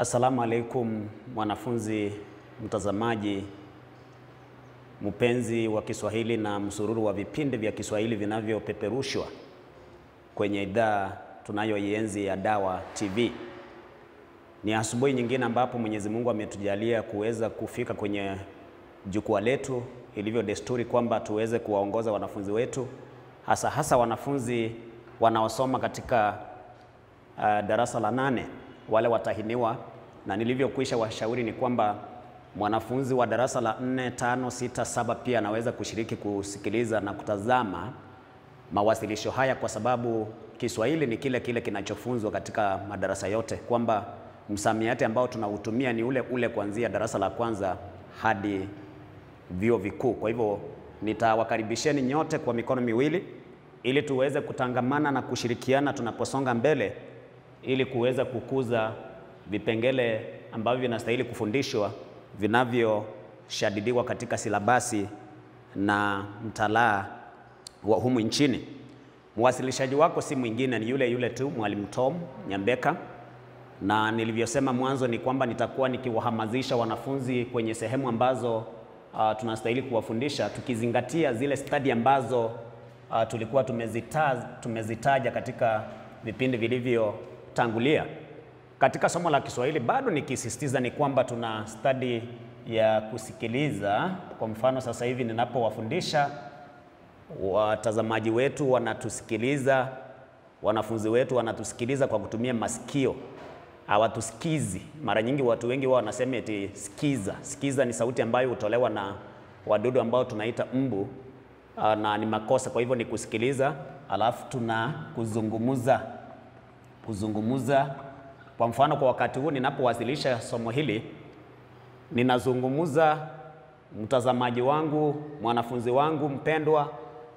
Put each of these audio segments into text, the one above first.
Assalamu alaikum, mwanafunzi mtazamaji, mpenzi wa Kiswahili na msururu wa vipindi vya Kiswahili vinavyopeperushwa kwenye idhaa tunayoienzi ya Dawa TV. Ni asubuhi nyingine ambapo Mwenyezi Mungu ametujalia kuweza kufika kwenye jukwaa letu, ilivyo desturi kwamba tuweze kuwaongoza wanafunzi wetu, hasa hasa wanafunzi wanaosoma katika uh, darasa la nane wale watahiniwa, na nilivyokwisha washauri ni kwamba mwanafunzi wa darasa la 4, 5, 6, 7 pia anaweza kushiriki kusikiliza na kutazama mawasilisho haya, kwa sababu Kiswahili ni kile kile kinachofunzwa katika madarasa yote, kwamba msamiati ambao tunautumia ni ule ule kuanzia darasa la kwanza hadi vyuo vikuu. Kwa hivyo nitawakaribisheni nyote kwa mikono miwili ili tuweze kutangamana na kushirikiana tunaposonga mbele ili kuweza kukuza vipengele ambavyo vinastahili kufundishwa vinavyoshadidiwa katika silabasi na mtalaa wa humu nchini. Mwasilishaji wako si mwingine, ni yule yule tu Mwalimu Tom Nyambeka, na nilivyosema mwanzo ni kwamba nitakuwa nikiwahamasisha wanafunzi kwenye sehemu ambazo uh, tunastahili kuwafundisha tukizingatia zile stadi ambazo uh, tulikuwa tumezita, tumezitaja katika vipindi vilivyo tangulia katika somo la Kiswahili bado nikisisitiza ni kwamba tuna stadi ya kusikiliza. Kwa mfano, sasa hivi ninapowafundisha watazamaji wetu wanatusikiliza, wanafunzi wetu wanatusikiliza kwa kutumia masikio, hawatusikizi. Mara nyingi watu wengi wao wanasema eti sikiza. Sikiza ni sauti ambayo hutolewa na wadudu ambao tunaita mbu, ah, na ni makosa. Kwa hivyo ni kusikiliza, alafu tuna kuzungumza kuzungumza. Kwa mfano, kwa wakati huu ninapowasilisha somo hili, ninazungumza, mtazamaji wangu, mwanafunzi wangu mpendwa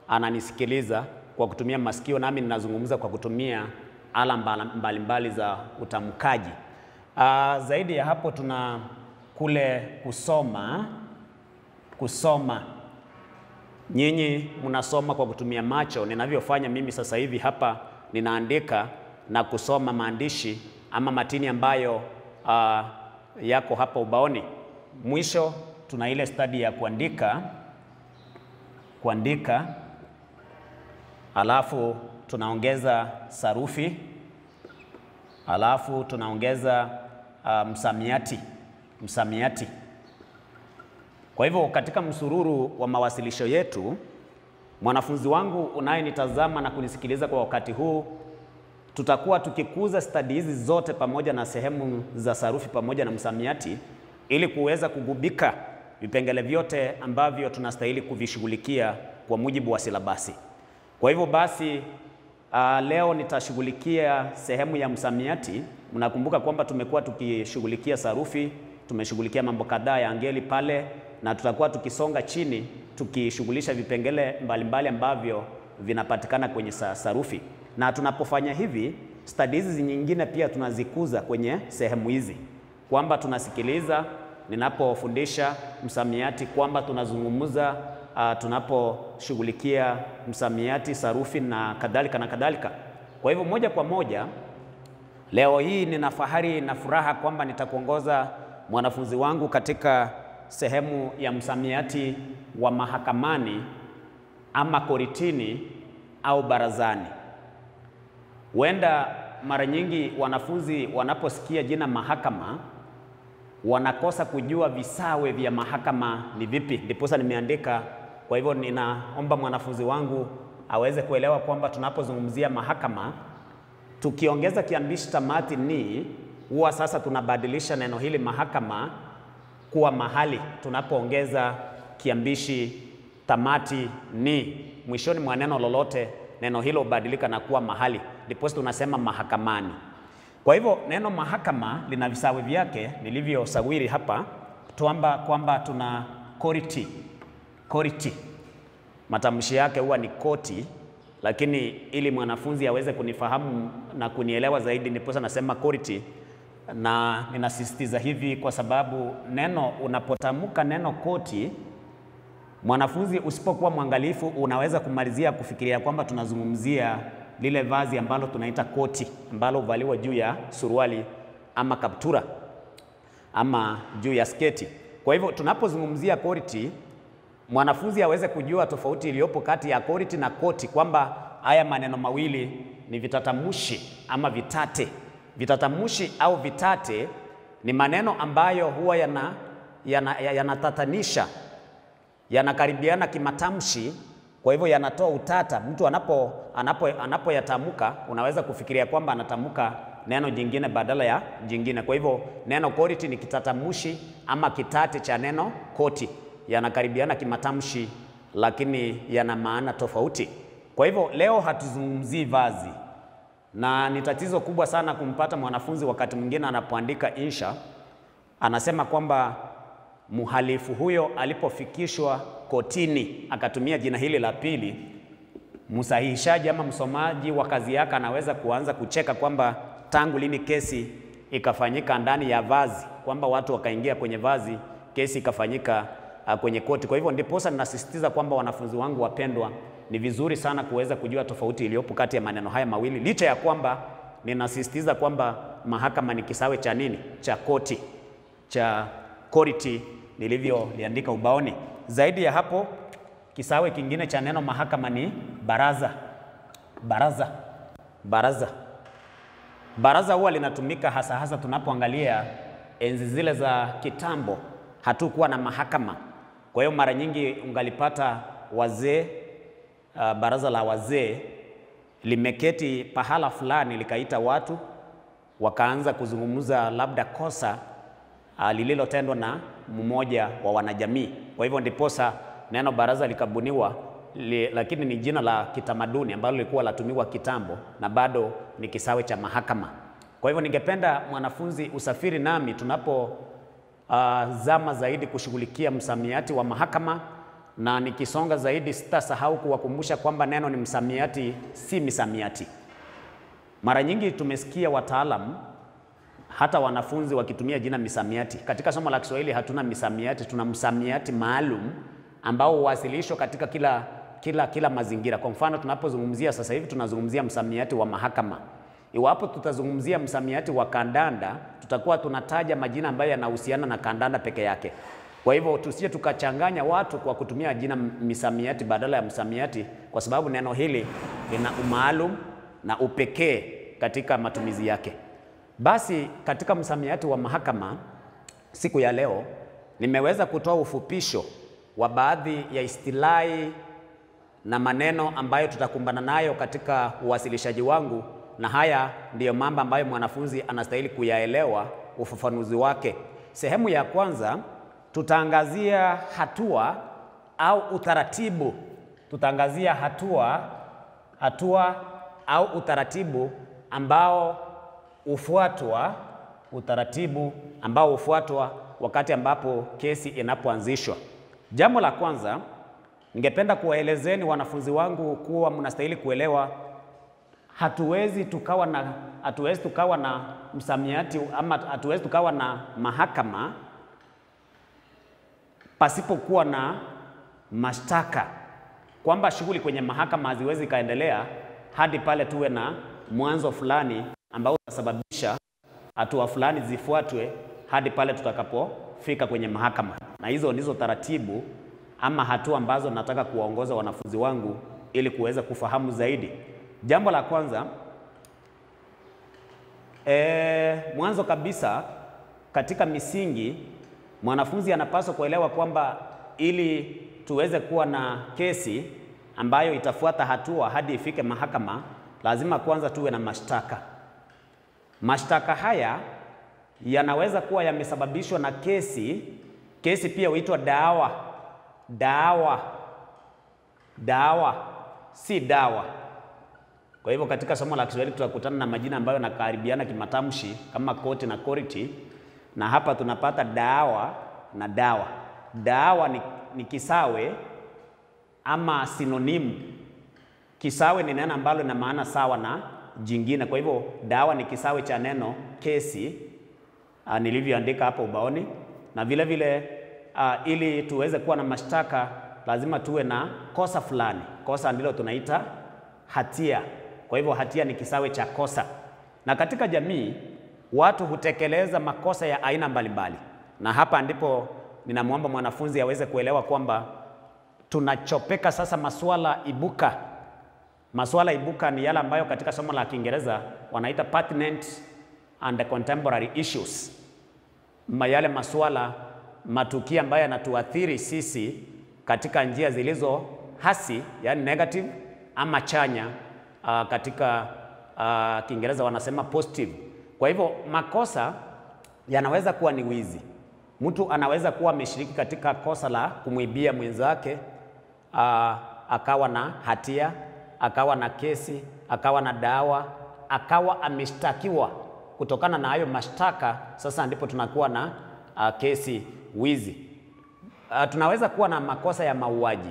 ananisikiliza kwa kutumia masikio, nami ninazungumza kwa kutumia ala mbalimbali mbali za utamkaji. Uh, zaidi ya hapo tuna kule kusoma. Kusoma, nyinyi mnasoma kwa kutumia macho, ninavyofanya mimi sasa hivi hapa, ninaandika na kusoma maandishi ama matini ambayo uh, yako hapa ubaoni. Mwisho tuna ile stadi ya kuandika kuandika, alafu tunaongeza sarufi, alafu tunaongeza uh, msamiati msamiati. Kwa hivyo katika msururu wa mawasilisho yetu, mwanafunzi wangu unayenitazama na kunisikiliza kwa wakati huu tutakuwa tukikuza stadi hizi zote pamoja na sehemu za sarufi pamoja na msamiati ili kuweza kugubika vipengele vyote ambavyo tunastahili kuvishughulikia kwa mujibu wa silabasi. Kwa hivyo basi, uh, leo nitashughulikia sehemu ya msamiati. Mnakumbuka kwamba tumekuwa tukishughulikia sarufi, tumeshughulikia mambo kadhaa ya angeli pale, na tutakuwa tukisonga chini tukishughulisha vipengele mbalimbali ambavyo vinapatikana kwenye sarufi na tunapofanya hivi, stadi hizi nyingine pia tunazikuza kwenye sehemu hizi, kwamba tunasikiliza ninapofundisha msamiati, kwamba tunazungumza uh, ah, tunaposhughulikia msamiati, sarufi na kadhalika na kadhalika. Kwa hivyo moja kwa moja, leo hii nina fahari na furaha kwamba nitakuongoza mwanafunzi wangu katika sehemu ya msamiati wa mahakamani ama koritini au barazani. Huenda mara nyingi wanafunzi wanaposikia jina mahakama wanakosa kujua visawe vya mahakama ni vipi, ndiposa nimeandika. Kwa hivyo ninaomba mwanafunzi wangu aweze kuelewa kwamba tunapozungumzia mahakama tukiongeza kiambishi tamati ni, huwa sasa tunabadilisha neno hili mahakama kuwa mahali. Tunapoongeza kiambishi tamati ni mwishoni mwa neno lolote, neno hilo hubadilika na kuwa mahali ndiposa tunasema mahakamani. Kwa hivyo neno mahakama lina visawi vyake nilivyosawiri hapa, tuamba kwamba tuna koriti, koriti matamshi yake huwa ni koti, lakini ili mwanafunzi aweze kunifahamu na kunielewa zaidi, ndiposa nasema koriti, na ninasisitiza hivi kwa sababu neno unapotamka neno koti mwanafunzi usipokuwa mwangalifu, unaweza kumalizia kufikiria kwamba tunazungumzia lile vazi ambalo tunaita koti ambalo huvaliwa juu ya suruali ama kaptura ama juu ya sketi. Kwa hivyo tunapozungumzia koriti, mwanafunzi aweze kujua tofauti iliyopo kati ya koriti na koti, kwamba haya maneno mawili ni vitatamushi ama vitate. vitatamushi au vitate ni maneno ambayo huwa yanatatanisha, yana, yana, yana yanakaribiana kimatamshi kwa hivyo yanatoa utata, mtu anapo anapoyatamka anapo unaweza kufikiria kwamba anatamka neno jingine badala ya jingine. Kwa hivyo neno koriti ni kitatamushi ama kitate cha neno koti, yanakaribiana kimatamshi lakini yana maana tofauti. Kwa hivyo leo hatuzungumzii vazi, na ni tatizo kubwa sana kumpata mwanafunzi wakati mwingine anapoandika insha anasema kwamba mhalifu huyo alipofikishwa kotini akatumia jina hili la pili, msahihishaji ama msomaji wa kazi yake anaweza kuanza kucheka kwamba tangu lini kesi ikafanyika ndani ya vazi, kwamba watu wakaingia kwenye vazi, kesi ikafanyika uh, kwenye koti. Kwa hivyo ndiposa ninasisitiza kwamba wanafunzi wangu wapendwa, ni vizuri sana kuweza kujua tofauti iliyopo kati ya maneno haya mawili, licha ya kwamba ninasisitiza kwamba mahakama ni kisawe cha nini, cha koti, cha koriti nilivyoliandika ubaoni. Zaidi ya hapo, kisawe kingine cha neno mahakama ni baraza. Baraza, baraza, baraza huwa linatumika hasa hasa tunapoangalia enzi zile za kitambo, hatukuwa na mahakama. Kwa hiyo mara nyingi ungalipata wazee uh, baraza la wazee limeketi pahala fulani, likaita watu wakaanza kuzungumza labda kosa uh, lililotendwa na mmoja wa wanajamii. Kwa hivyo ndiposa neno baraza likabuniwa li, lakini ni jina la kitamaduni ambalo lilikuwa latumiwa kitambo na bado ni kisawe cha mahakama. Kwa hivyo ningependa mwanafunzi usafiri nami tunapo uh, zama zaidi kushughulikia msamiati wa mahakama na nikisonga zaidi sitasahau kuwakumbusha kwamba neno ni msamiati, si misamiati. Mara nyingi tumesikia wataalam hata wanafunzi wakitumia jina misamiati. Katika somo la Kiswahili hatuna misamiati, tuna msamiati maalum ambao huwasilishwa katika kila kila kila mazingira. Kwa mfano, tunapozungumzia sasa hivi tunazungumzia msamiati wa mahakama. Iwapo tutazungumzia msamiati wa kandanda, tutakuwa tunataja majina ambayo yanahusiana na kandanda peke yake. Kwa hivyo tusije tukachanganya watu kwa kutumia jina misamiati badala ya msamiati, kwa sababu neno hili lina umaalum na upekee katika matumizi yake. Basi katika msamiati wa mahakama siku ya leo nimeweza kutoa ufupisho wa baadhi ya istilahi na maneno ambayo tutakumbana nayo katika uwasilishaji wangu, na haya ndiyo mambo ambayo mwanafunzi anastahili kuyaelewa ufafanuzi wake. Sehemu ya kwanza tutaangazia hatua au utaratibu, tutaangazia hatua hatua au utaratibu ambao hufuatwa utaratibu ambao hufuatwa wakati ambapo kesi inapoanzishwa. Jambo la kwanza, ningependa kuwaelezeni wanafunzi wangu kuwa mnastahili kuelewa hatuwezi tukawa na hatuwezi tukawa na msamiati ama hatuwezi tukawa na mahakama pasipokuwa na mashtaka, kwamba shughuli kwenye mahakama haziwezi kaendelea hadi pale tuwe na mwanzo fulani ambao utasababisha hatua fulani zifuatwe hadi pale tutakapofika kwenye mahakama, na hizo ndizo taratibu ama hatua ambazo nataka kuwaongoza wanafunzi wangu ili kuweza kufahamu zaidi. Jambo la kwanza e, mwanzo kabisa katika misingi mwanafunzi anapaswa kuelewa kwamba ili tuweze kuwa na kesi ambayo itafuata hatua hadi ifike mahakama, lazima kwanza tuwe na mashtaka. Mashtaka haya yanaweza kuwa yamesababishwa na kesi. Kesi pia huitwa dawa, dawa, dawa, si dawa. Kwa hivyo katika somo la Kiswahili tutakutana na majina ambayo yanakaribiana kimatamshi kama koti na koriti, na hapa tunapata dawa na dawa. Dawa ni, ni kisawe ama sinonimu. Kisawe ni neno ambalo lina maana sawa na jingine. Kwa hivyo dawa ni kisawe cha neno kesi uh, nilivyoandika hapo ubaoni, na vile vile uh, ili tuweze kuwa na mashtaka lazima tuwe na kosa fulani. Kosa ndilo tunaita hatia. Kwa hivyo hatia ni kisawe cha kosa, na katika jamii watu hutekeleza makosa ya aina mbalimbali mbali. Na hapa ndipo ninamwomba mwanafunzi aweze kuelewa kwamba tunachopeka sasa masuala ibuka Masuala ibuka ni yale ambayo katika somo la Kiingereza wanaita pertinent and contemporary issues, yale masuala matukio ambayo yanatuathiri sisi katika njia zilizo hasi, yani negative ama chanya. Uh, katika uh, Kiingereza wanasema positive. Kwa hivyo makosa yanaweza kuwa ni wizi. Mtu anaweza kuwa ameshiriki katika kosa la kumwibia mwenzake uh, akawa na hatia akawa na kesi, akawa na dawa, akawa ameshtakiwa. Kutokana na hayo mashtaka, sasa ndipo tunakuwa na uh, kesi wizi. Uh, tunaweza kuwa na makosa ya mauaji,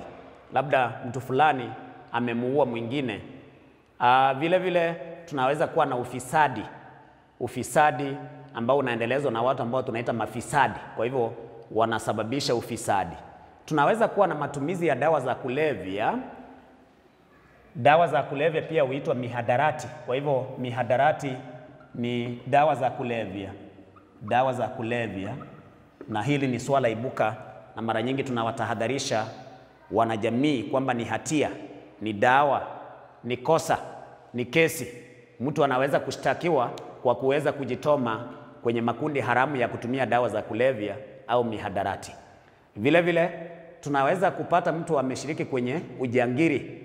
labda mtu fulani amemuua mwingine. Uh, vile vile tunaweza kuwa na ufisadi, ufisadi ambao unaendelezwa na watu ambao tunaita mafisadi, kwa hivyo wanasababisha ufisadi. Tunaweza kuwa na matumizi ya dawa za kulevya Dawa za kulevya pia huitwa mihadarati. Kwa hivyo mihadarati ni dawa za kulevya, dawa za kulevya, na hili ni swala ibuka, na mara nyingi tunawatahadharisha wanajamii kwamba ni hatia, ni dawa, ni kosa, ni kesi. Mtu anaweza kushtakiwa kwa kuweza kujitoma kwenye makundi haramu ya kutumia dawa za kulevya au mihadarati. Vile vile tunaweza kupata mtu ameshiriki kwenye ujangiri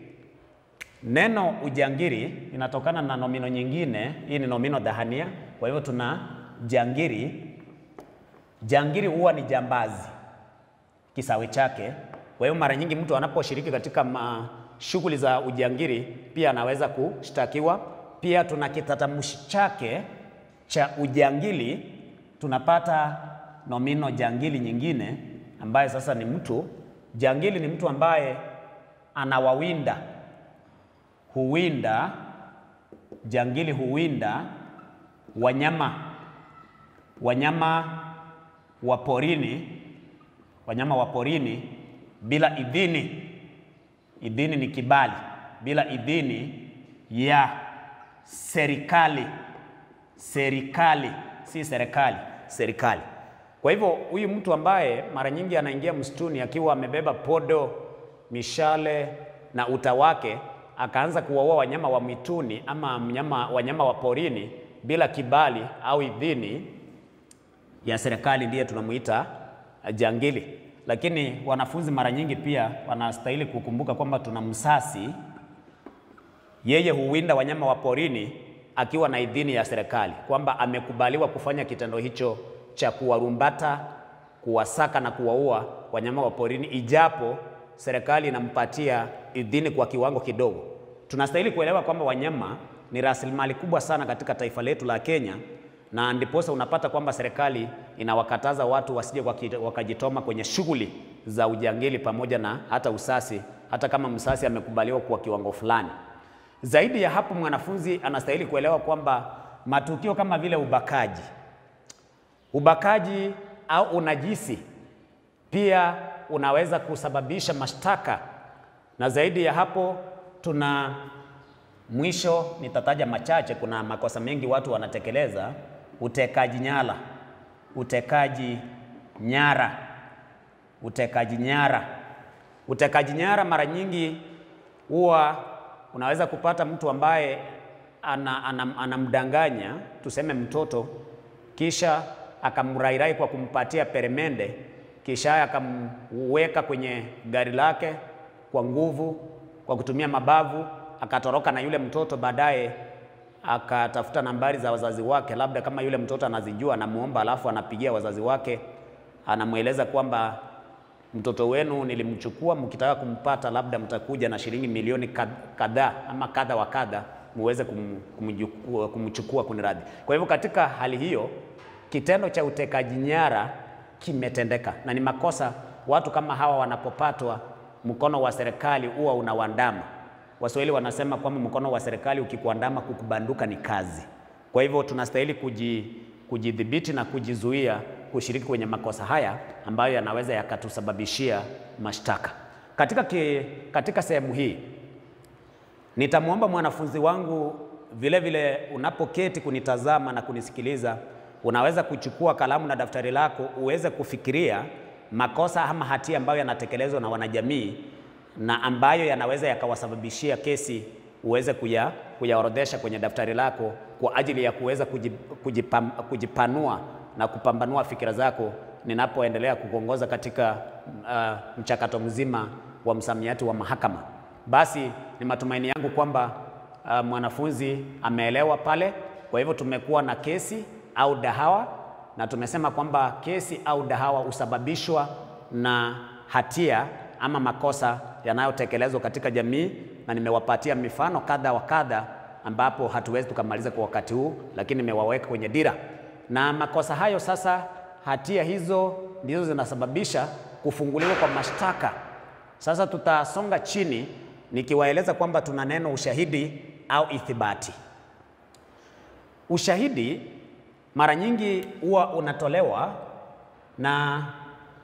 Neno ujangiri inatokana na nomino nyingine, hii ni nomino dhahania. Kwa hivyo tuna jangiri. Jangiri huwa ni jambazi kisawe chake. Kwa hiyo mara nyingi mtu anaposhiriki katika shughuli za ujangiri pia anaweza kushtakiwa. Pia tuna kitatamushi chake cha ujangili, tunapata nomino jangili nyingine ambaye sasa ni mtu. Jangili ni mtu ambaye anawawinda huwinda, jangili huwinda wanyama wanyama wa porini wanyama wa porini bila idhini. Idhini ni kibali, bila idhini ya serikali. Serikali si serikali, serikali. Kwa hivyo huyu mtu ambaye mara nyingi anaingia msituni akiwa amebeba podo, mishale na uta wake akaanza kuwaua wanyama wa mwituni ama mnyama, wanyama wa porini bila kibali au idhini ya serikali, ndiye tunamuita eh, jangili. Lakini wanafunzi mara nyingi pia wanastahili kukumbuka kwamba tuna msasi, yeye huwinda wanyama wa porini akiwa na idhini ya serikali, kwamba amekubaliwa kufanya kitendo hicho cha kuwarumbata, kuwasaka na kuwaua wanyama wa porini, ijapo serikali inampatia idhini kwa kiwango kidogo. Tunastahili kuelewa kwamba wanyama ni rasilimali kubwa sana katika taifa letu la Kenya, na ndiposa unapata kwamba serikali inawakataza watu wasije wakajitoma kwenye shughuli za ujangili pamoja na hata usasi, hata kama msasi amekubaliwa kwa kiwango fulani. Zaidi ya hapo, mwanafunzi anastahili kuelewa kwamba matukio kama vile ubakaji, ubakaji au unajisi pia unaweza kusababisha mashtaka na zaidi ya hapo tuna mwisho, nitataja machache. Kuna makosa mengi watu wanatekeleza: utekaji nyara, utekaji nyara, utekaji nyara. Utekaji nyara mara nyingi huwa unaweza kupata mtu ambaye anamdanganya ana, ana tuseme mtoto, kisha akamrairai kwa kumpatia peremende, kisha akamweka kwenye gari lake kwa nguvu, kwa kutumia mabavu, akatoroka na yule mtoto. Baadaye akatafuta nambari za wazazi wake, labda kama yule mtoto anazijua, anamuomba, alafu anapigia wazazi wake, anamweleza kwamba mtoto wenu nilimchukua, mkitaka kumpata labda mtakuja na shilingi milioni kadhaa ama kadha wa kadha muweze kumchukua, kumchukua kuniradhi. Kwa hivyo katika hali hiyo kitendo cha utekaji nyara kimetendeka, na ni makosa watu kama hawa wanapopatwa mkono wa serikali huwa unawandama. Waswahili wanasema kwamba mkono wa serikali ukikuandama, kukubanduka ni kazi. Kwa hivyo tunastahili kuji, kujidhibiti na kujizuia kushiriki kwenye makosa haya ambayo yanaweza yakatusababishia mashtaka. Katika, ki, katika sehemu hii nitamwomba mwanafunzi wangu vile vile, unapoketi kunitazama na kunisikiliza, unaweza kuchukua kalamu na daftari lako uweze kufikiria makosa ama hatia ambayo yanatekelezwa na wanajamii na ambayo yanaweza yakawasababishia kesi uweze kuya, kuyaorodhesha kwenye daftari lako kwa ajili ya kuweza kujipam, kujipanua na kupambanua fikira zako ninapoendelea kukuongoza katika uh, mchakato mzima wa msamiati wa mahakama. Basi ni matumaini yangu kwamba uh, mwanafunzi ameelewa pale. Kwa hivyo tumekuwa na kesi au dahawa na tumesema kwamba kesi au dahawa husababishwa na hatia ama makosa yanayotekelezwa katika jamii, na nimewapatia mifano kadha wa kadha ambapo hatuwezi tukamaliza kwa wakati huu, lakini nimewaweka kwenye dira na makosa hayo. Sasa hatia hizo ndizo zinasababisha kufunguliwa kwa mashtaka. Sasa tutasonga chini nikiwaeleza kwamba tuna neno ushahidi au ithibati. Ushahidi mara nyingi huwa unatolewa na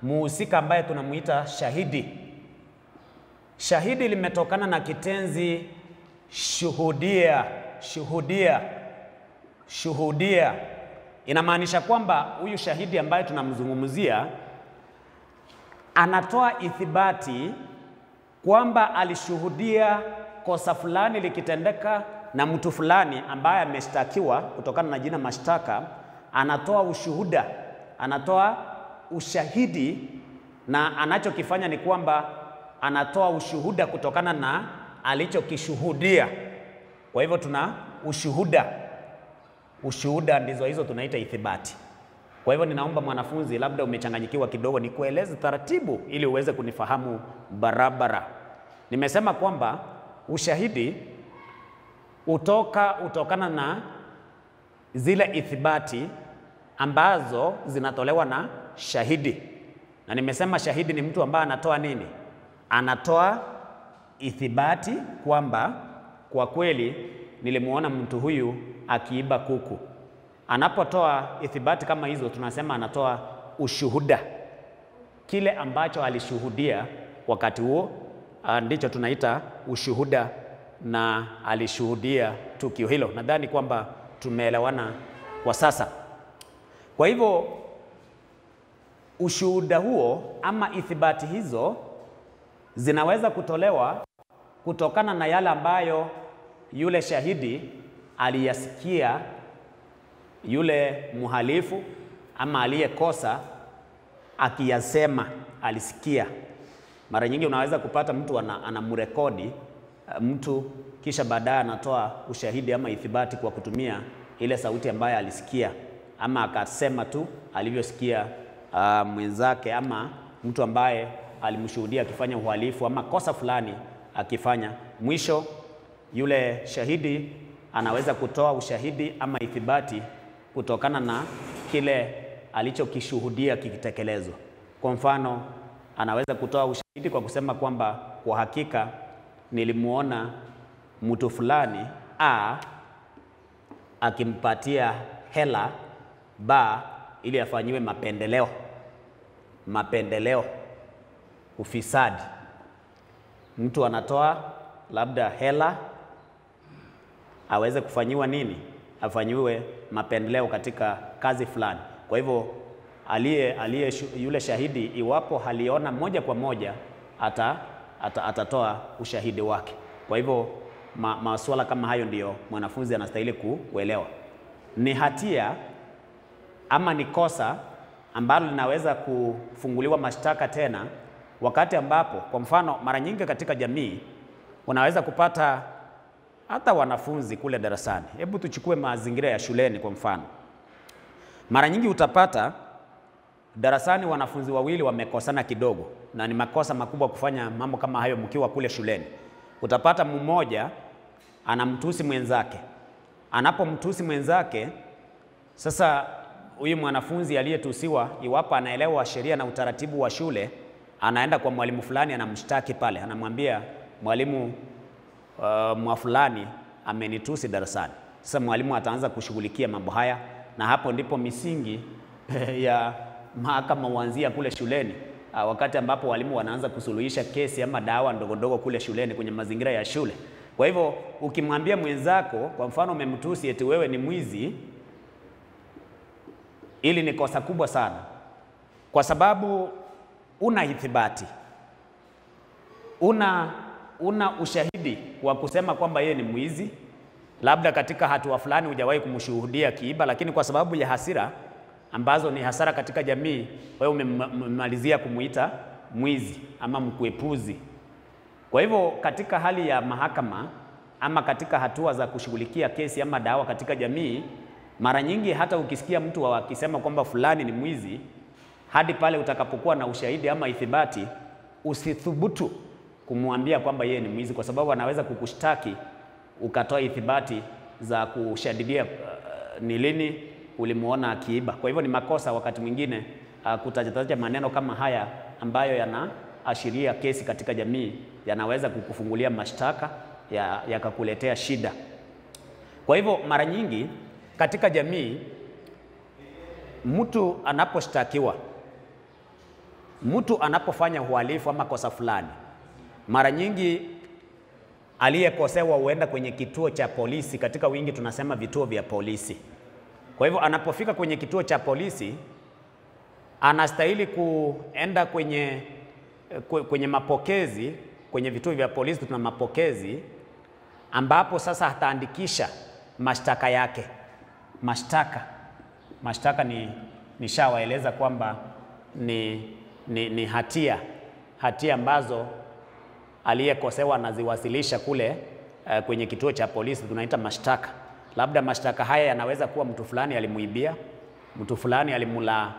muhusika ambaye tunamuita shahidi. Shahidi limetokana na kitenzi shuhudia, shuhudia, shuhudia. Inamaanisha kwamba huyu shahidi ambaye tunamzungumzia anatoa ithibati kwamba alishuhudia kosa fulani likitendeka na mtu fulani ambaye ameshtakiwa kutokana na jina mashtaka anatoa ushuhuda, anatoa ushahidi, na anachokifanya ni kwamba anatoa ushuhuda kutokana na alichokishuhudia. Kwa hivyo tuna ushuhuda, ushuhuda ndizo hizo tunaita ithibati. Kwa hivyo ninaomba mwanafunzi, labda umechanganyikiwa kidogo, nikueleze taratibu ili uweze kunifahamu barabara. Nimesema kwamba ushahidi utoka utokana na zile ithibati ambazo zinatolewa na shahidi, na nimesema shahidi ni mtu ambaye anatoa nini? Anatoa ithibati kwamba kwa kweli nilimuona mtu huyu akiiba kuku. Anapotoa ithibati kama hizo, tunasema anatoa ushuhuda, kile ambacho alishuhudia wakati huo ah, ndicho tunaita ushuhuda, na alishuhudia tukio hilo. Nadhani kwamba tumeelewana kwa sasa. Kwa hivyo ushuhuda huo ama ithibati hizo zinaweza kutolewa kutokana na yale ambayo yule shahidi aliyasikia yule mhalifu ama aliyekosa akiyasema alisikia. Mara nyingi unaweza kupata mtu anamrekodi eh, mtu kisha baadaye anatoa ushahidi ama ithibati kwa kutumia ile sauti ambayo alisikia ama akasema tu alivyosikia uh, mwenzake ama mtu ambaye alimshuhudia akifanya uhalifu ama kosa fulani akifanya. Mwisho yule shahidi anaweza kutoa ushahidi ama ithibati kutokana na kile alichokishuhudia kikitekelezwa. Kwa mfano, anaweza kutoa ushahidi kwa kusema kwamba kwa hakika nilimuona mtu fulani a akimpatia hela ba ili afanyiwe mapendeleo, mapendeleo, ufisadi. Mtu anatoa labda hela aweze kufanyiwa nini, afanyiwe mapendeleo katika kazi fulani. Kwa hivyo aliye aliye yule shahidi, iwapo haliona moja kwa moja, ata, ata, atatoa ushahidi wake. Kwa hivyo ma, masuala kama hayo ndiyo mwanafunzi anastahili kuelewa. Ni hatia ama ni kosa ambalo linaweza kufunguliwa mashtaka tena wakati ambapo, kwa mfano, mara nyingi katika jamii unaweza kupata hata wanafunzi kule darasani. Hebu tuchukue mazingira ya shuleni kwa mfano, mara nyingi utapata darasani wanafunzi wawili wamekosana kidogo, na ni makosa makubwa kufanya mambo kama hayo mkiwa kule shuleni. Utapata mmoja anamtusi mwenzake, anapomtusi mwenzake sasa huyu mwanafunzi aliyetusiwa, iwapo anaelewa sheria na utaratibu wa shule, anaenda kwa mwalimu fulani, anamshtaki pale, anamwambia mwalimu uh, mwa fulani amenitusi darasani. Sasa mwalimu ataanza kushughulikia mambo haya, na hapo ndipo misingi ya mahakama huanzia kule shuleni. Uh, wakati ambapo walimu wanaanza kusuluhisha kesi ama dawa ndogondogo kule shuleni kwenye mazingira ya shule. Kwa hivyo ukimwambia mwenzako, kwa mfano, umemtusi eti wewe ni mwizi, Hili ni kosa kubwa sana, kwa sababu una ithibati, una una ushahidi wa kusema kwamba yeye ni mwizi. Labda katika hatua fulani hujawahi kumshuhudia kiiba, lakini kwa sababu ya hasira ambazo ni hasara katika jamii, wewe umemalizia kumuita mwizi ama mkuepuzi. Kwa hivyo katika hali ya mahakama ama katika hatua za kushughulikia kesi ama dawa katika jamii mara nyingi hata ukisikia mtu akisema kwamba fulani ni mwizi, hadi pale utakapokuwa na ushahidi ama ithibati, usithubutu kumwambia kwamba yeye ni mwizi, kwa sababu anaweza kukushtaki ukatoa ithibati za kushadidia uh, ni lini ulimuona akiiba. Kwa hivyo ni makosa wakati mwingine uh, kutajataja maneno kama haya ambayo yanaashiria kesi katika jamii, yanaweza kukufungulia mashtaka yakakuletea ya shida. Kwa hivyo mara nyingi katika jamii, mtu anaposhtakiwa, mtu anapofanya uhalifu ama kosa fulani, mara nyingi aliyekosewa huenda kwenye kituo cha polisi. Katika wingi tunasema vituo vya polisi. Kwa hivyo anapofika kwenye kituo cha polisi anastahili kuenda kwenye, kwenye mapokezi. Kwenye vituo vya polisi tuna mapokezi ambapo sasa ataandikisha mashtaka yake mashtaka. Mashtaka ni nishawaeleza kwamba ni, ni, ni hatia hatia ambazo aliyekosewa anaziwasilisha kule uh, kwenye kituo cha polisi tunaita mashtaka. Labda mashtaka haya yanaweza kuwa mtu fulani alimuibia, mtu fulani alimula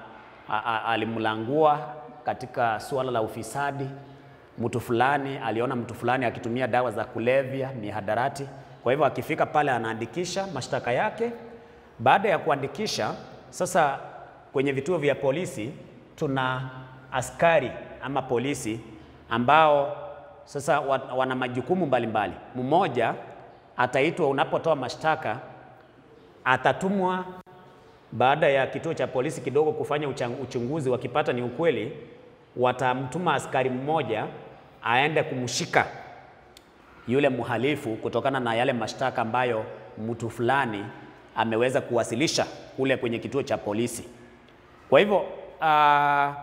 alimlangua katika suala la ufisadi, mtu fulani aliona mtu fulani akitumia dawa za kulevya, mihadarati. Kwa hivyo akifika pale anaandikisha mashtaka yake baada ya kuandikisha, sasa kwenye vituo vya polisi tuna askari ama polisi ambao sasa wana majukumu mbalimbali. Mmoja ataitwa unapotoa mashtaka, atatumwa baada ya kituo cha polisi kidogo kufanya uchunguzi, wakipata ni ukweli, watamtuma askari mmoja aende kumshika yule mhalifu kutokana na yale mashtaka ambayo mtu fulani ameweza kuwasilisha kule kwenye kituo cha polisi. Kwa hivyo uh,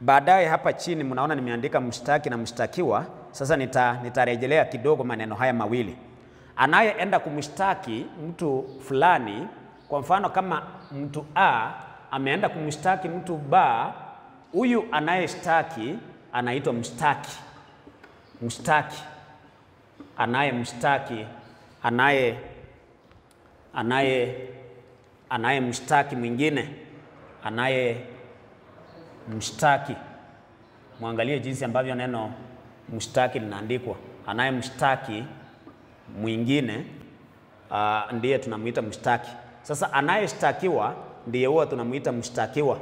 baadaye hapa chini mnaona nimeandika mshtaki na mshtakiwa. Sasa nita, nitarejelea kidogo maneno haya mawili. Anayeenda kumshtaki mtu fulani, kwa mfano kama mtu A ameenda kumshtaki mtu B, huyu anayeshtaki anaitwa mshtaki. Mshtaki anayemshtaki anaye anaye mshtaki mwingine anaye mshtaki Mwangalie jinsi ambavyo neno mshtaki linaandikwa, anaye mshtaki mwingine uh, ndiye tunamwita mshtaki. Sasa anayeshtakiwa ndiye huwa tunamwita mshtakiwa,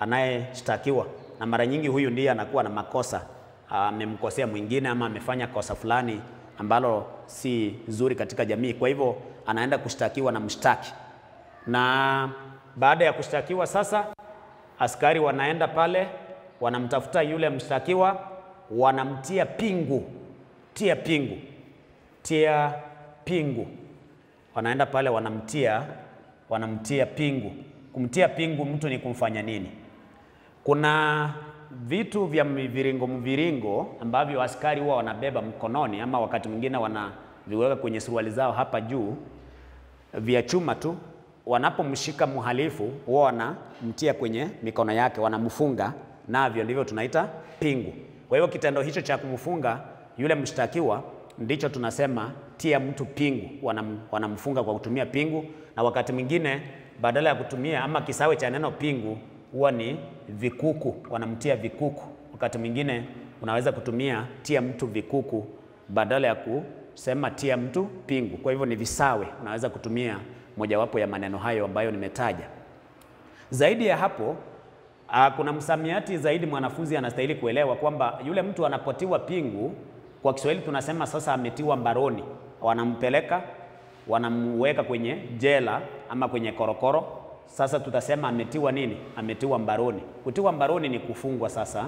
anayeshtakiwa, na mara nyingi huyu ndiye anakuwa na makosa, ah, amemkosea uh, mwingine ama amefanya kosa fulani ambalo si zuri katika jamii. Kwa hivyo anaenda kushtakiwa na mshtaki, na baada ya kushtakiwa sasa, askari wanaenda pale, wanamtafuta yule mshtakiwa, wanamtia pingu, tia pingu, tia pingu, wanaenda pale wanamtia, wanamtia pingu. Kumtia pingu mtu ni kumfanya nini? Kuna vitu vya mviringo mviringo ambavyo askari huwa wanabeba mkononi ama wakati mwingine wana viweka kwenye suruali zao hapa juu vya chuma tu. Wanapomshika mhalifu huwa wanamtia kwenye mikono yake, wanamfunga navyo, ndivyo tunaita pingu. Kwa hiyo kitendo hicho cha kumfunga yule mshtakiwa ndicho tunasema tia mtu pingu. Wanam, wanamfunga kwa kutumia pingu, na wakati mwingine badala ya kutumia ama kisawe cha neno pingu huwa ni vikuku, wanamtia vikuku. Wakati mwingine unaweza kutumia tia mtu vikuku badala ya ku sema tia mtu pingu. Kwa hivyo ni visawe, unaweza kutumia mojawapo ya maneno hayo ambayo nimetaja. Zaidi ya hapo, ah, kuna msamiati zaidi mwanafunzi anastahili kuelewa kwamba yule mtu anapotiwa pingu, kwa Kiswahili tunasema sasa ametiwa mbaroni, wanampeleka wanamweka kwenye jela ama kwenye korokoro. Sasa tutasema ametiwa nini? Ametiwa mbaroni. Kutiwa mbaroni ni kufungwa. Sasa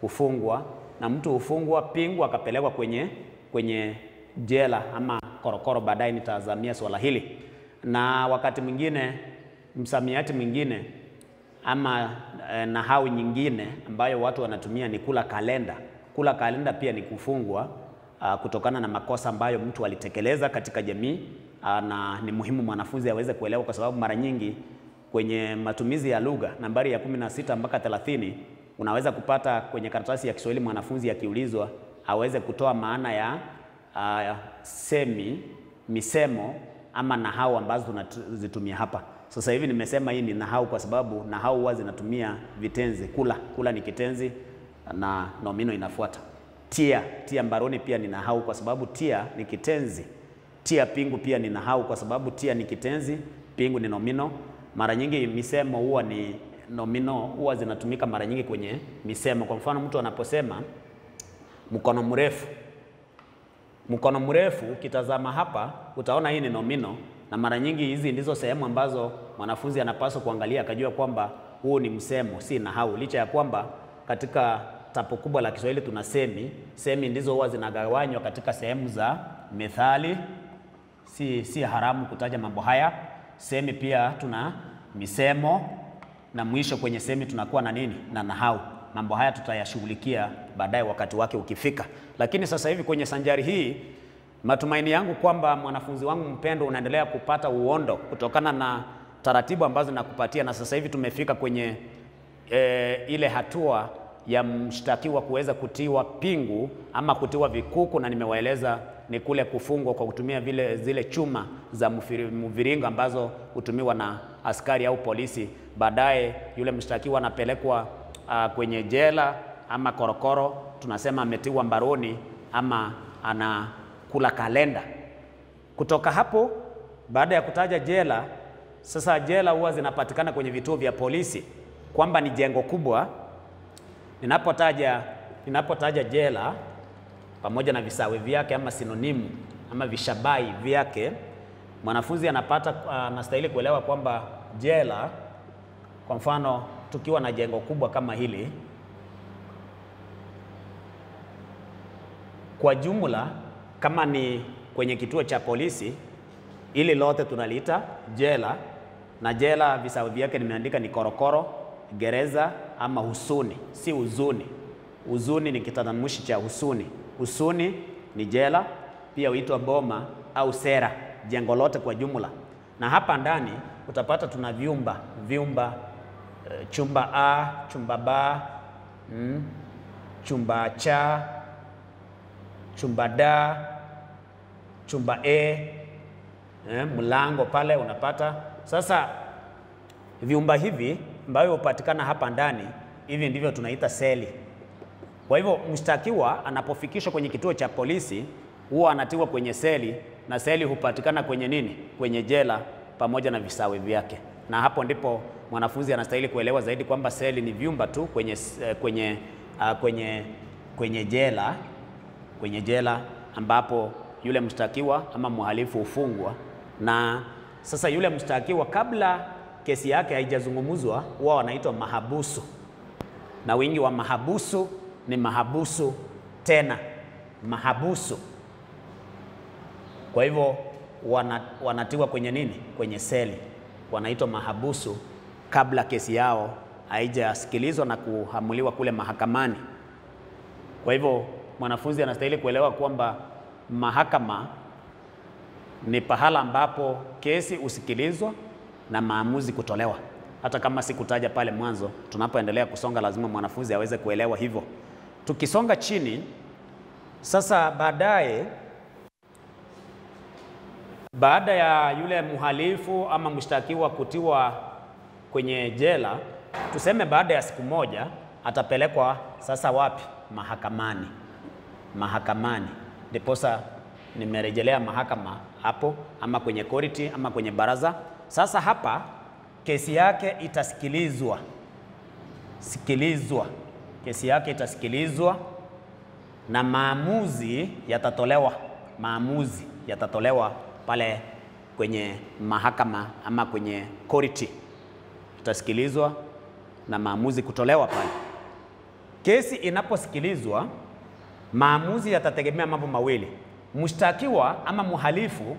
kufungwa, na mtu hufungwa pingu akapelekwa kwenye kwenye jela ama korokoro, baadaye nitazamia swala hili, na wakati mwingine msamiati mwingine ama e, eh, nahau nyingine ambayo watu wanatumia ni kula kalenda. Kula kalenda pia ni kufungwa a, ah, kutokana na makosa ambayo mtu alitekeleza katika jamii a, ah, na ni muhimu mwanafunzi aweze kuelewa, kwa sababu mara nyingi kwenye matumizi ya lugha nambari ya kumi na sita mpaka thelathini unaweza kupata kwenye karatasi ya Kiswahili mwanafunzi akiulizwa aweze kutoa maana ya uh, semi misemo ama nahau ambazo tunazitumia hapa. Sasa hivi nimesema hii ni nahau kwa sababu nahau huwa zinatumia vitenzi kula. Kula ni kitenzi na nomino inafuata. Tia, tia mbaroni pia ni nahau kwa sababu tia ni kitenzi. Tia pingu pia ni nahau kwa sababu tia ni kitenzi, pingu ni nomino. Mara nyingi misemo huwa ni nomino, huwa zinatumika mara nyingi kwenye misemo. Kwa mfano mtu anaposema mkono mrefu Mkono mrefu ukitazama hapa utaona hii ni nomino, na mara nyingi hizi ndizo sehemu ambazo mwanafunzi anapaswa kuangalia akajua kwamba huu ni msemo, si nahau, licha ya kwamba katika tapo kubwa la Kiswahili tuna semi. Semi ndizo huwa zinagawanywa katika sehemu za methali. Si, si haramu kutaja mambo haya. Semi pia tuna misemo na mwisho kwenye semi tunakuwa na nini? Na nahau. Mambo haya tutayashughulikia baadaye wakati wake ukifika. Lakini sasa hivi kwenye sanjari hii, matumaini yangu kwamba mwanafunzi wangu mpendo, unaendelea kupata uondo kutokana na taratibu ambazo nakupatia, na sasa hivi tumefika kwenye e, ile hatua ya mshtakiwa kuweza kutiwa pingu ama kutiwa vikuku, na nimewaeleza ni kule kufungwa kwa kutumia vile zile chuma za mviringo ambazo hutumiwa na askari au polisi. Baadaye yule mshtakiwa anapelekwa ah, kwenye jela ama korokoro, tunasema ametiwa mbaroni ama anakula kalenda. Kutoka hapo, baada ya kutaja jela, sasa jela huwa zinapatikana kwenye vituo vya polisi, kwamba ni jengo kubwa. Ninapotaja ninapotaja jela pamoja na visawe vyake ama sinonimu ama vishabai vyake, mwanafunzi anapata anastahili kuelewa kwamba jela, kwa mfano, tukiwa na jengo kubwa kama hili Kwa jumla kama ni kwenye kituo cha polisi, ili lote tunaliita jela, na jela visa vyake nimeandika ni korokoro, gereza ama husuni, si huzuni. Huzuni ni kitanamushi cha husuni. Husuni ni jela, pia huitwa boma au sera, jengo lote kwa jumla. Na hapa ndani utapata tuna vyumba vyumba, eh, chumba A, chumba B, mm, chumba cha chumba da, chumba e, eh, mlango pale unapata. Sasa viumba hivi ambavyo hupatikana hapa ndani, hivi ndivyo tunaita seli. Kwa hivyo mshtakiwa anapofikishwa kwenye kituo cha polisi huwa anatiwa kwenye seli, na seli hupatikana kwenye nini? Kwenye jela pamoja na visawe vyake, na hapo ndipo mwanafunzi anastahili kuelewa zaidi kwamba seli ni vyumba tu kwenye, eh, kwenye, ah, kwenye, kwenye jela kwenye jela ambapo yule mshtakiwa ama mhalifu hufungwa, na sasa yule mshtakiwa kabla kesi yake haijazungumzwa huwa wanaitwa mahabusu, na wingi wa mahabusu ni mahabusu tena mahabusu. Kwa hivyo wana, wanatiwa kwenye nini? Kwenye seli, wanaitwa mahabusu kabla kesi yao haijasikilizwa na kuhamuliwa kule mahakamani. Kwa hivyo mwanafunzi anastahili kuelewa kwamba mahakama ni pahala ambapo kesi husikilizwa na maamuzi kutolewa. Hata kama sikutaja pale mwanzo, tunapoendelea kusonga, lazima mwanafunzi aweze kuelewa hivyo. Tukisonga chini sasa, baadaye baada ya yule mhalifu ama mshtakiwa kutiwa kwenye jela, tuseme baada ya siku moja, atapelekwa sasa wapi? Mahakamani mahakamani. Ndiposa nimerejelea mahakama hapo, ama kwenye koriti ama kwenye baraza. Sasa hapa kesi yake itasikilizwa, sikilizwa, kesi yake itasikilizwa na maamuzi yatatolewa, maamuzi yatatolewa pale kwenye mahakama ama kwenye koriti, itasikilizwa na maamuzi kutolewa pale. Kesi inaposikilizwa Maamuzi yatategemea mambo mawili, mshtakiwa ama mhalifu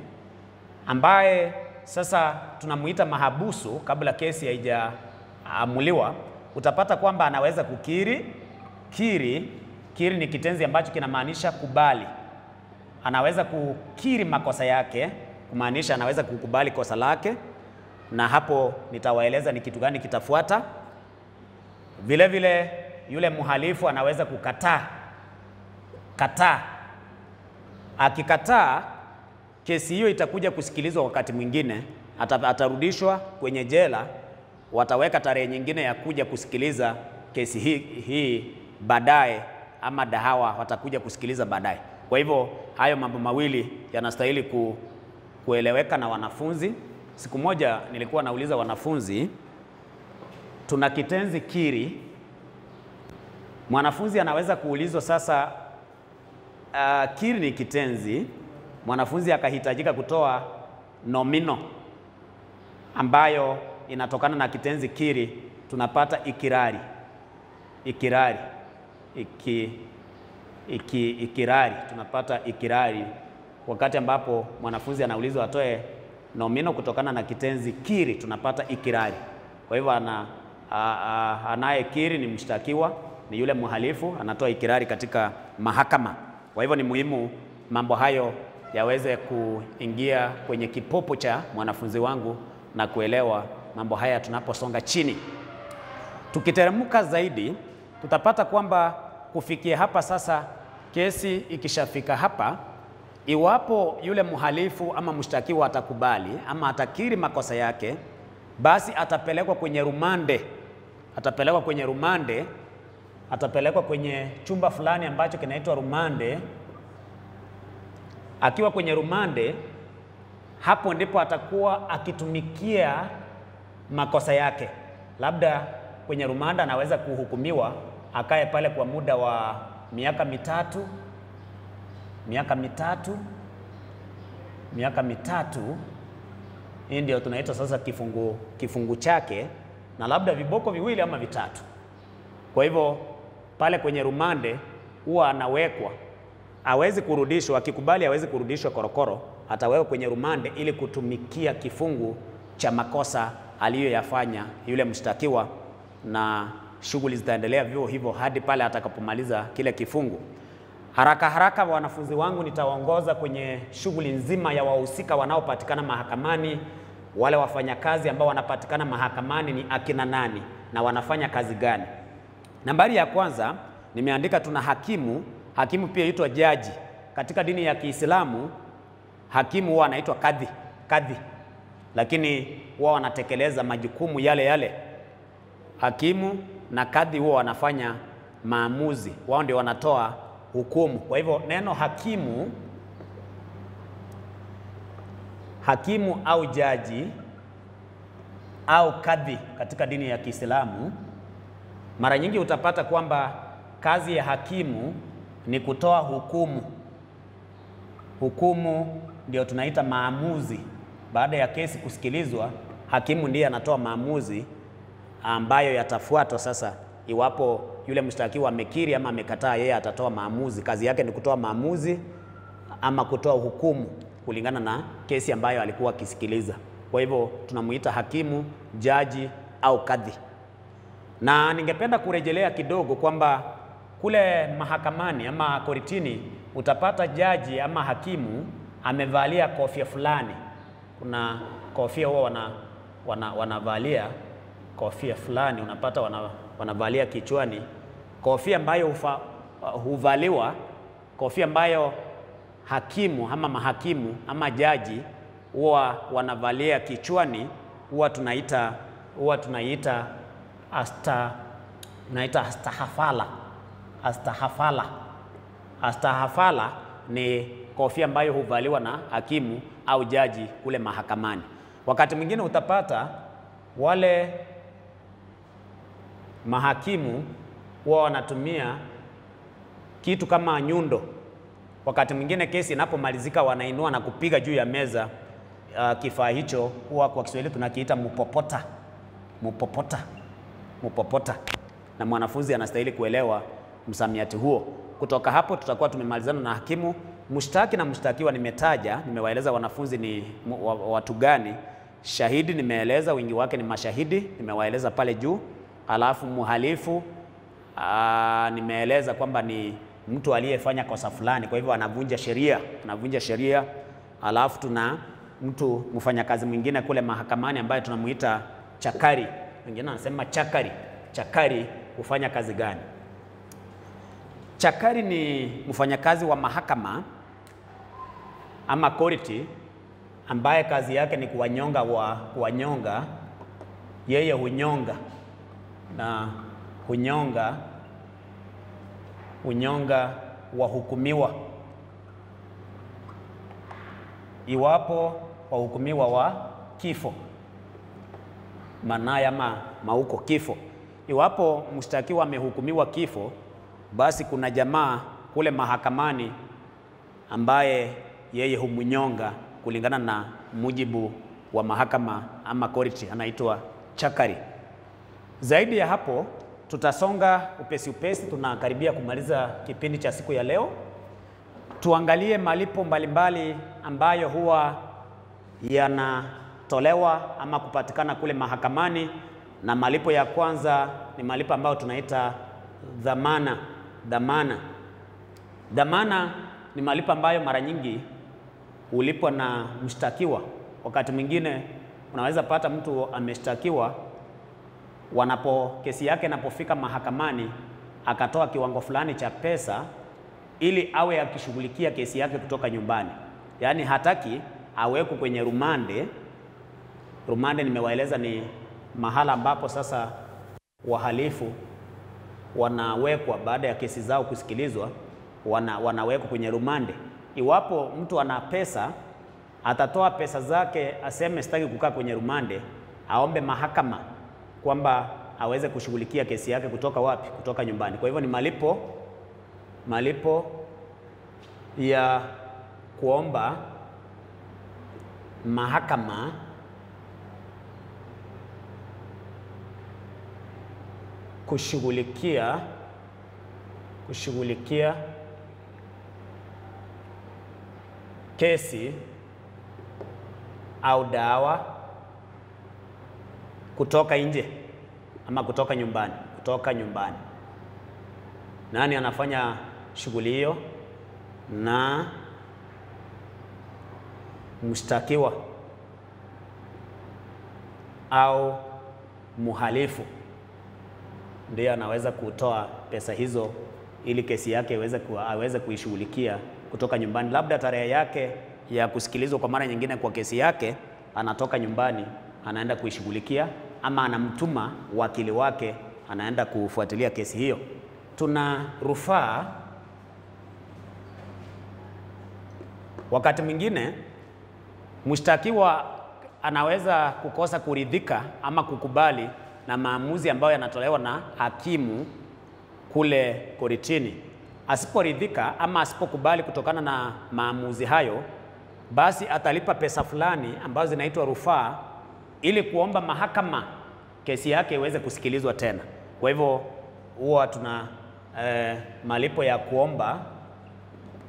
ambaye sasa tunamuita mahabusu kabla kesi haijaamuliwa, utapata kwamba anaweza kukiri. Kiri, kiri ni kitenzi ambacho kinamaanisha kubali. Anaweza kukiri makosa yake, kumaanisha anaweza kukubali kosa lake, na hapo nitawaeleza ni kitu gani kitafuata. Vile vile yule mhalifu anaweza kukataa kataa. Akikataa, kesi hiyo itakuja kusikilizwa wakati mwingine, atarudishwa kwenye jela, wataweka tarehe nyingine ya kuja kusikiliza kesi hii, hii baadaye, ama dahawa watakuja kusikiliza baadaye. Kwa hivyo hayo mambo mawili yanastahili ku, kueleweka na wanafunzi. Siku moja nilikuwa nauliza wanafunzi, tuna kitenzi kiri. Mwanafunzi anaweza kuulizwa sasa uh, eh, kiri ni kitenzi, mwanafunzi akahitajika kutoa nomino ambayo inatokana na kitenzi kiri, tunapata ikirari, ikirari, iki, iki, ikirari, tunapata ikirari wakati ambapo mwanafunzi anaulizwa atoe nomino kutokana na kitenzi kiri, tunapata ikirari. Kwa hivyo ana anayekiri ni mshtakiwa, ni yule mhalifu, anatoa ikirari katika mahakama. Kwa hivyo ni muhimu mambo hayo yaweze kuingia kwenye kipopo cha mwanafunzi wangu na kuelewa mambo haya tunaposonga chini. Tukiteremka zaidi, tutapata kwamba kufikia hapa sasa, kesi ikishafika hapa, iwapo yule mhalifu ama mshtakiwa atakubali ama atakiri makosa yake, basi atapelekwa kwenye rumande, atapelekwa kwenye rumande atapelekwa kwenye chumba fulani ambacho kinaitwa rumande. Akiwa kwenye rumande, hapo ndipo atakuwa akitumikia makosa yake. Labda kwenye rumanda anaweza kuhukumiwa akae pale kwa muda wa miaka mitatu, miaka mitatu, miaka mitatu. Hii ndio tunaita sasa kifungu, kifungu chake, na labda viboko viwili ama vitatu. Kwa hivyo pale kwenye rumande huwa anawekwa, hawezi kurudishwa. Akikubali hawezi kurudishwa korokoro, atawekwa kwenye rumande ili kutumikia kifungu cha makosa aliyoyafanya yule mshtakiwa, na shughuli zitaendelea vivyo hivyo hadi pale atakapomaliza kile kifungu. Haraka haraka, wanafunzi wangu, nitawaongoza kwenye shughuli nzima ya wahusika wanaopatikana mahakamani. Wale wafanyakazi ambao wanapatikana mahakamani ni akina nani na wanafanya kazi gani? Nambari ya kwanza nimeandika tuna hakimu. Hakimu pia huitwa jaji. Katika dini ya Kiislamu hakimu huwa anaitwa kadhi, kadhi, lakini huwa wanatekeleza majukumu yale yale. Hakimu na kadhi huwa wanafanya maamuzi, wao ndio wanatoa hukumu. Kwa hivyo neno hakimu, hakimu au jaji au kadhi katika dini ya Kiislamu mara nyingi utapata kwamba kazi ya hakimu ni kutoa hukumu. Hukumu ndio tunaita maamuzi. Baada ya kesi kusikilizwa, hakimu ndiye anatoa maamuzi ambayo yatafuatwa sasa. Iwapo yule mshtakiwa amekiri ama amekataa, yeye atatoa maamuzi. Kazi yake ni kutoa maamuzi ama kutoa hukumu kulingana na kesi ambayo alikuwa akisikiliza. Kwa hivyo tunamuita hakimu, jaji au kadhi. Na ningependa kurejelea kidogo kwamba kule mahakamani ama kortini utapata jaji ama hakimu amevalia kofia fulani. Kuna kofia huwa wana, wana, wanavalia kofia fulani, unapata wana, wanavalia kichwani kofia ambayo ufa, huvaliwa kofia ambayo hakimu ama mahakimu ama jaji huwa wanavalia kichwani, huwa tunaita huwa tunaita asta naita astahafala astahafala astahafala ni kofia ambayo huvaliwa na hakimu au jaji kule mahakamani. Wakati mwingine utapata wale mahakimu huwa wanatumia kitu kama nyundo. Wakati mwingine kesi inapomalizika, wanainua na kupiga juu ya meza uh, kifaa hicho huwa kwa Kiswahili tunakiita mupopota, mupopota mupopota, na mwanafunzi anastahili kuelewa msamiati huo. Kutoka hapo tutakuwa tumemalizana na hakimu. Mshtaki na mshtakiwa nimetaja, nimewaeleza wanafunzi ni watu gani. Shahidi nimeeleza wingi wake ni mashahidi, nimewaeleza pale juu. Alafu muhalifu aa, nimeeleza kwamba ni mtu aliyefanya kosa fulani, kwa hivyo anavunja sheria, anavunja sheria. Alafu tuna mtu mfanyakazi mwingine kule mahakamani ambaye tunamuita chakari wengine wanasema chakari. Chakari hufanya kazi gani? Chakari ni mfanyakazi wa mahakama ama koriti ambaye kazi yake ni kuwanyonga wa kuwanyonga, yeye hunyonga na hunyonga hunyonga wahukumiwa, iwapo wahukumiwa wa kifo manaya ama mauko kifo. Iwapo mshtakiwa amehukumiwa kifo, basi kuna jamaa kule mahakamani ambaye yeye humnyonga kulingana na mujibu wa mahakama ama koriti anaitwa chakari. Zaidi ya hapo, tutasonga upesi upesi, tunakaribia kumaliza kipindi cha siku ya leo. Tuangalie malipo mbalimbali ambayo huwa yana tolewa ama kupatikana kule mahakamani, na malipo ya kwanza ni malipo ambayo tunaita dhamana. Dhamana, dhamana ni malipo ambayo mara nyingi hulipwa na mshtakiwa. Wakati mwingine unaweza pata mtu ameshtakiwa, wanapo kesi yake inapofika mahakamani, akatoa kiwango fulani cha pesa ili awe akishughulikia kesi yake kutoka nyumbani, yaani hataki awekwe kwenye rumande Rumande nimewaeleza ni mahala ambapo sasa wahalifu wanawekwa baada ya kesi zao kusikilizwa, wana, wanawekwa kwenye rumande. Iwapo mtu ana pesa, atatoa pesa zake, aseme sitaki kukaa kwenye rumande, aombe mahakama kwamba aweze kushughulikia kesi yake kutoka wapi? Kutoka nyumbani. Kwa hivyo ni malipo malipo ya kuomba mahakama kushughulikia kushughulikia kesi au dawa kutoka nje ama kutoka nyumbani, kutoka nyumbani. Nani anafanya shughuli hiyo? Na mshtakiwa au muhalifu ndiye anaweza kutoa pesa hizo ili kesi yake aweze aweze kuishughulikia kutoka nyumbani. Labda tarehe yake ya kusikilizwa kwa mara nyingine kwa kesi yake, anatoka nyumbani anaenda kuishughulikia, ama anamtuma wakili wake anaenda kufuatilia kesi hiyo. Tuna rufaa. Wakati mwingine mshtakiwa anaweza kukosa kuridhika ama kukubali na maamuzi ambayo yanatolewa na hakimu kule koritini Asiporidhika ama asipokubali kutokana na maamuzi hayo, basi atalipa pesa fulani ambazo zinaitwa rufaa, ili kuomba mahakama kesi yake iweze kusikilizwa tena. Kwa hivyo huwa tuna eh, malipo ya kuomba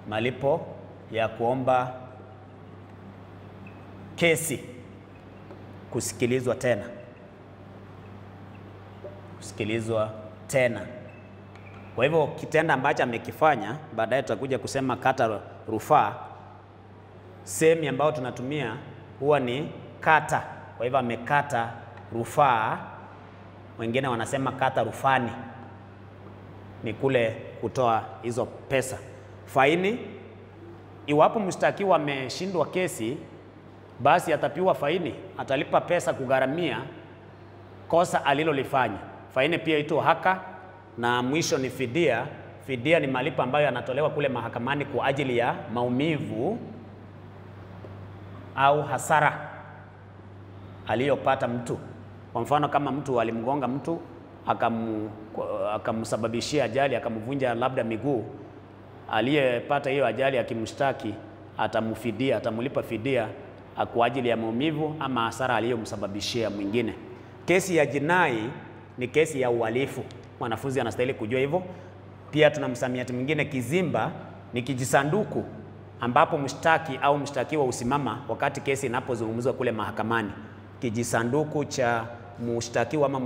malipo ya kuomba kesi kusikilizwa tena kusikilizwa tena. Kwa hivyo kitendo ambacho amekifanya baadaye, tutakuja kusema kata rufaa. Sehemu ambayo tunatumia huwa ni kata. Kwa hivyo amekata rufaa, wengine wanasema kata rufani, ni kule kutoa hizo pesa. Faini, iwapo mshtakiwa ameshindwa kesi, basi atapiwa faini, atalipa pesa kugharamia kosa alilolifanya. Faini pia itwa haka na mwisho ni fidia. Fidia ni malipo ambayo yanatolewa kule mahakamani kwa ajili ya maumivu au hasara aliyopata mtu. Kwa mfano kama mtu alimgonga mtu akamu, akamsababishia ajali akamvunja labda miguu, aliyepata hiyo ajali akimshtaki, atamfidia atamlipa fidia kwa ajili ya maumivu ama hasara aliyomsababishia mwingine. Kesi ya jinai ni kesi ya uhalifu. Mwanafunzi anastahili kujua hivyo. Pia tuna msamiati mwingine kizimba, ni kijisanduku ambapo mshtaki au mshtakiwa usimama wakati kesi inapozungumzwa kule mahakamani. Kijisanduku cha mshtakiwa ama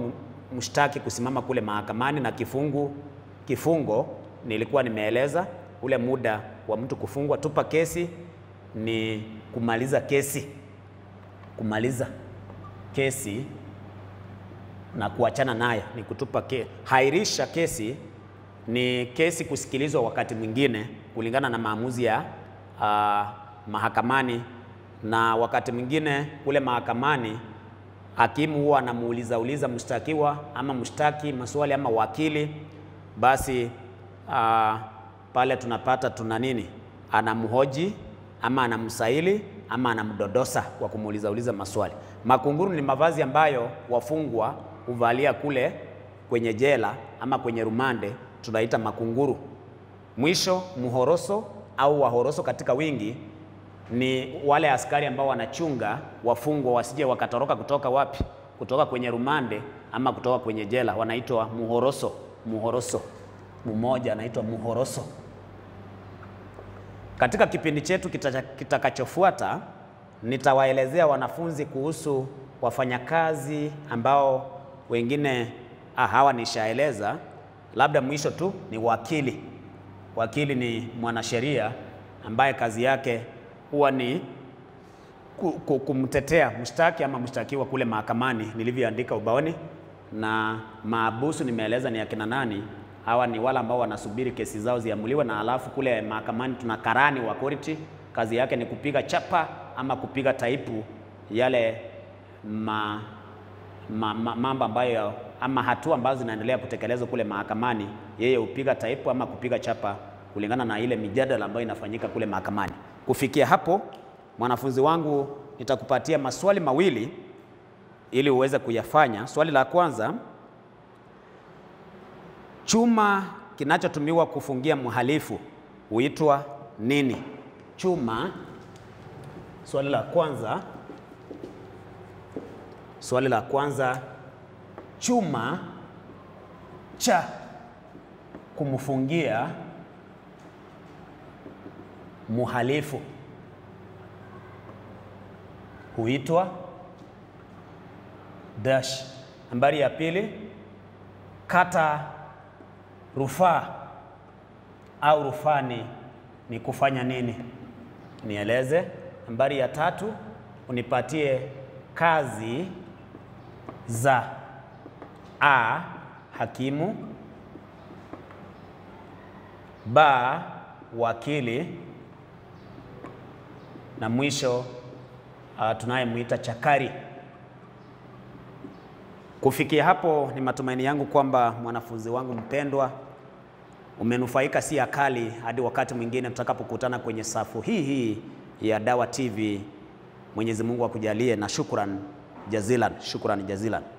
mshtaki kusimama kule mahakamani na kifungu, kifungo nilikuwa nimeeleza ule muda wa mtu kufungwa. Tupa kesi ni kumaliza kesi, kumaliza kesi na kuachana naye ni kutupa ke, hairisha kesi ni kesi kusikilizwa wakati mwingine kulingana na maamuzi ya uh, mahakamani, na wakati mwingine kule mahakamani hakimu huwa anamuuliza uliza mshtakiwa ama mshtaki maswali ama wakili, basi uh, pale tunapata tuna nini, anamhoji ama anamsaili ama anamdodosa kwa kumuuliza uliza maswali. Makunguru ni mavazi ambayo wafungwa huvalia kule kwenye jela ama kwenye rumande, tunaita makunguru. Mwisho mhoroso au wahoroso katika wingi ni wale askari ambao wanachunga wafungwa wasije wakatoroka kutoka wapi? Kutoka kwenye rumande ama kutoka kwenye jela, wanaitwa muhoroso. Muhoroso mmoja anaitwa muhoroso. Katika kipindi chetu kitakachofuata, nitawaelezea wanafunzi kuhusu wafanyakazi ambao wengine ah, hawa nishaeleza. Labda mwisho tu ni wakili. Wakili ni mwanasheria ambaye kazi yake huwa ni kumtetea mshtaki ama mshtakiwa kule mahakamani, nilivyoandika ubaoni. Na maabusu nimeeleza ni akina nani. Hawa ni wale ambao wanasubiri kesi zao ziamuliwe, na alafu kule mahakamani tuna karani wa koriti, kazi yake ni kupiga chapa ama kupiga taipu yale ma mambo ambayo ama hatua ambazo zinaendelea kutekelezwa kule mahakamani, yeye hupiga taipu ama kupiga chapa kulingana na ile mijadala ambayo inafanyika kule mahakamani. Kufikia hapo, mwanafunzi wangu, nitakupatia maswali mawili ili uweze kuyafanya. Swali la kwanza, chuma kinachotumiwa kufungia mhalifu huitwa nini? Chuma. Swali la kwanza Swali la kwanza, chuma cha kumfungia muhalifu huitwa dash. Nambari ya pili, kata rufaa au rufani ni kufanya nini? Nieleze. Nambari ya tatu, unipatie kazi za a hakimu, ba wakili, na mwisho uh, tunayemwita chakari. Kufikia hapo, ni matumaini yangu kwamba mwanafunzi wangu mpendwa, umenufaika si akali. Hadi wakati mwingine tutakapokutana kwenye safu hii hii ya Dawa TV, Mwenyezi Mungu akujalie na shukran. jazilan, syukuran jazilan.